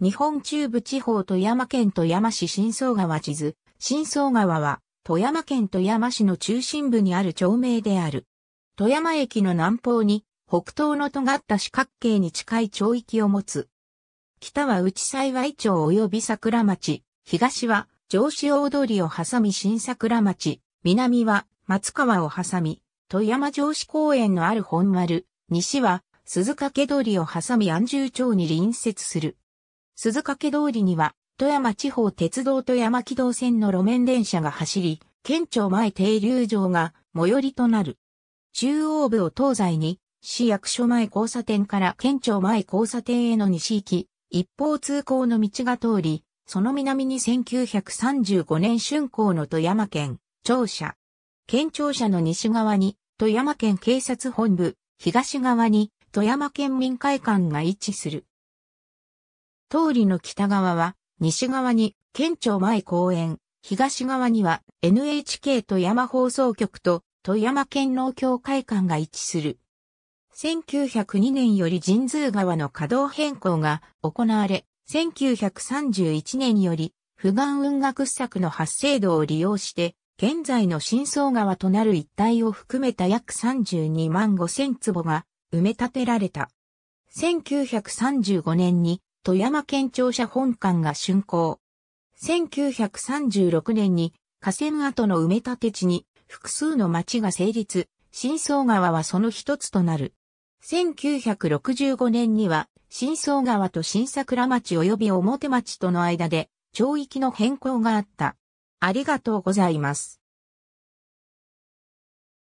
日本中部地方富山県富山市新総川地図。新総川は富山県富山市の中心部にある町名である。富山駅の南方に北東の尖った四角形に近い町域を持つ。北は内幸町及び桜町、東は上司大通りを挟み新桜町、南は松川を挟み、富山城市公園のある本丸、西は鈴掛通りを挟み安住町に隣接する。鈴掛通りには、富山地方鉄道富山軌道線の路面電車が走り、県庁前停留場が最寄りとなる。中央部を東西に、市役所前交差点から県庁前交差点への西行き、一方通行の道が通り、その南に1935年春行の富山県、庁舎。県庁舎の西側に、富山県警察本部、東側に、富山県民会館が位置する。通りの北側は、西側に県庁前公園、東側には NHK 富山放送局と富山県農協会館が位置する。1902年より神通川の稼働変更が行われ、1931年より、不願運河掘削の発生度を利用して、現在の深層川となる一帯を含めた約32万5千坪が埋め立てられた。1935年に富山県庁舎本館が竣工。1936年に河川跡の埋め立て地に複数の町が成立、新層川はその一つとなる。1965年には新層川と新桜町及び表町との間で町域の変更があった。ありがとうございます。